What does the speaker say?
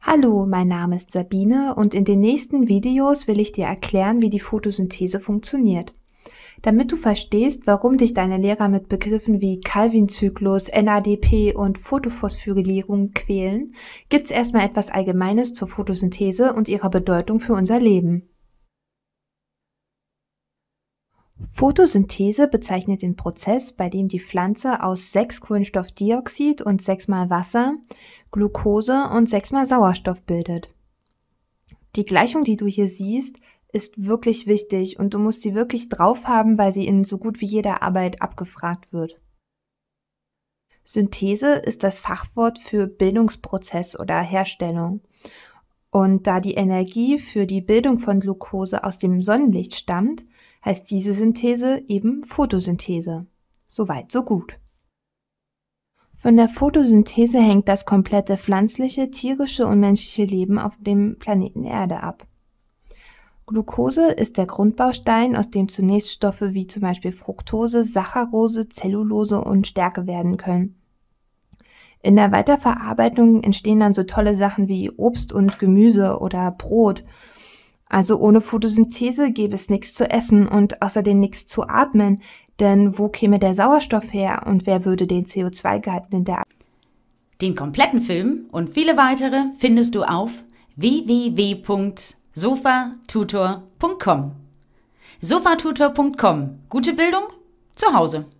Hallo, mein Name ist Sabine und in den nächsten Videos will ich dir erklären, wie die Photosynthese funktioniert. Damit du verstehst, warum dich deine Lehrer mit Begriffen wie Calvin-Zyklus, NADP und Photophosphorylierung quälen, gibt's erstmal etwas Allgemeines zur Photosynthese und ihrer Bedeutung für unser Leben. Photosynthese bezeichnet den Prozess, bei dem die Pflanze aus sechs Kohlenstoffdioxid und sechsmal Wasser, Glucose und sechsmal Sauerstoff bildet. Die Gleichung, die du hier siehst, ist wirklich wichtig und du musst sie wirklich drauf haben, weil sie in so gut wie jeder Arbeit abgefragt wird. Synthese ist das Fachwort für Bildungsprozess oder Herstellung und da die Energie für die Bildung von Glucose aus dem Sonnenlicht stammt, heißt diese Synthese eben Photosynthese. Soweit, so gut. Von der Photosynthese hängt das komplette pflanzliche, tierische und menschliche Leben auf dem Planeten Erde ab. Glucose ist der Grundbaustein, aus dem zunächst Stoffe wie zum Beispiel Fructose, Saccharose, Zellulose und Stärke werden können. In der Weiterverarbeitung entstehen dann so tolle Sachen wie Obst und Gemüse oder Brot. Also ohne Photosynthese gäbe es nichts zu essen und außerdem nichts zu atmen, denn wo käme der Sauerstoff her und wer würde den CO2-Gehalt in der Den kompletten Film und viele weitere findest du auf www.sofatutor.com. Sofatutor.com. Gute Bildung zu Hause.